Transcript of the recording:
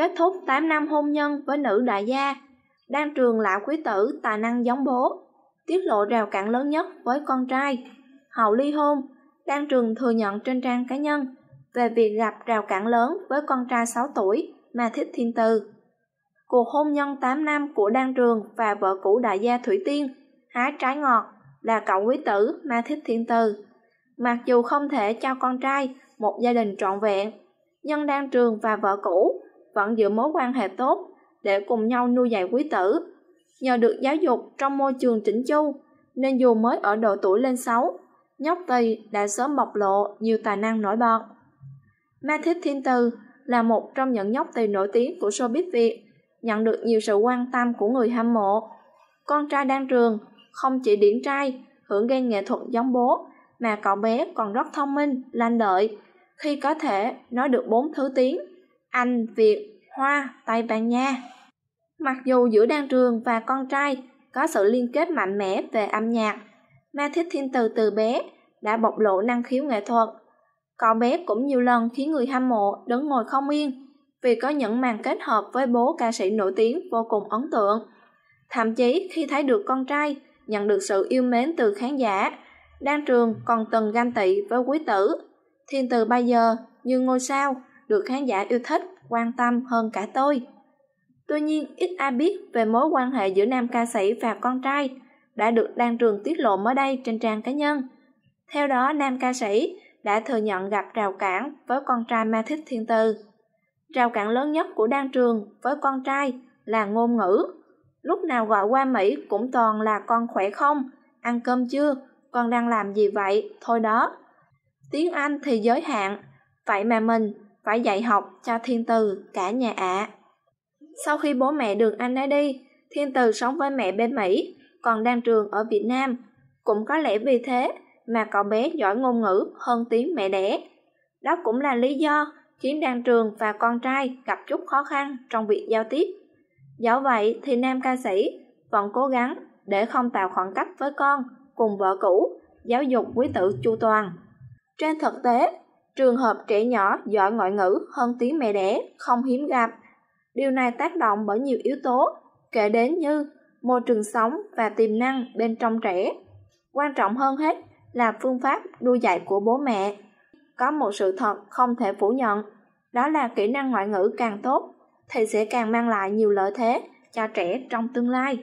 kết thúc 8 năm hôn nhân với nữ đại gia, đang trường lão quý tử tài năng giống bố, tiết lộ rào cản lớn nhất với con trai. Hậu ly hôn, đang trường thừa nhận trên trang cá nhân về việc gặp rào cản lớn với con trai 6 tuổi mà thích thiên từ. Cuộc hôn nhân 8 năm của Đan Trường và vợ cũ đại gia Thủy Tiên, hái trái ngọt, là cậu quý tử Ma Thích Thiên Từ. Mặc dù không thể cho con trai một gia đình trọn vẹn, nhưng Đan Trường và vợ cũ vẫn giữ mối quan hệ tốt để cùng nhau nuôi dạy quý tử. Nhờ được giáo dục trong môi trường chỉnh chu, nên dù mới ở độ tuổi lên 6, nhóc tỳ đã sớm bộc lộ nhiều tài năng nổi bật. Ma Thích Thiên Từ là một trong những nhóc tỳ nổi tiếng của showbiz Việt, nhận được nhiều sự quan tâm của người hâm mộ. Con trai đang trường, không chỉ điển trai, hưởng gen nghệ thuật giống bố, mà cậu bé còn rất thông minh, lanh lợi, khi có thể nói được bốn thứ tiếng anh, Việt, Hoa, Tây Ban Nha. Mặc dù giữa Đan Trường và con trai có sự liên kết mạnh mẽ về âm nhạc, Ma Thích Thiên Từ từ bé đã bộc lộ năng khiếu nghệ thuật. Cậu bé cũng nhiều lần khiến người hâm mộ đứng ngồi không yên vì có những màn kết hợp với bố ca sĩ nổi tiếng vô cùng ấn tượng. Thậm chí khi thấy được con trai nhận được sự yêu mến từ khán giả, Đan Trường còn từng ganh tị với quý tử. Thiên Từ bây giờ như ngôi sao được khán giả yêu thích, quan tâm hơn cả tôi. Tuy nhiên, ít ai biết về mối quan hệ giữa nam ca sĩ và con trai đã được đan trường tiết lộ mới đây trên trang cá nhân. Theo đó, nam ca sĩ đã thừa nhận gặp rào cản với con trai Ma Thích Thiên Từ. Rào cản lớn nhất của đan trường với con trai là ngôn ngữ. Lúc nào gọi qua Mỹ cũng toàn là con khỏe không, ăn cơm chưa, con đang làm gì vậy, thôi đó. Tiếng Anh thì giới hạn, vậy mà mình phải dạy học cho thiên từ cả nhà ạ sau khi bố mẹ đường anh ấy đi thiên từ sống với mẹ bên mỹ còn đang trường ở việt nam cũng có lẽ vì thế mà cậu bé giỏi ngôn ngữ hơn tiếng mẹ đẻ đó cũng là lý do khiến đan trường và con trai gặp chút khó khăn trong việc giao tiếp dẫu vậy thì nam ca sĩ vẫn cố gắng để không tạo khoảng cách với con cùng vợ cũ giáo dục quý tử chu toàn trên thực tế Trường hợp trẻ nhỏ giỏi ngoại ngữ hơn tiếng mẹ đẻ không hiếm gặp. Điều này tác động bởi nhiều yếu tố, kể đến như môi trường sống và tiềm năng bên trong trẻ. Quan trọng hơn hết là phương pháp nuôi dạy của bố mẹ. Có một sự thật không thể phủ nhận, đó là kỹ năng ngoại ngữ càng tốt thì sẽ càng mang lại nhiều lợi thế cho trẻ trong tương lai.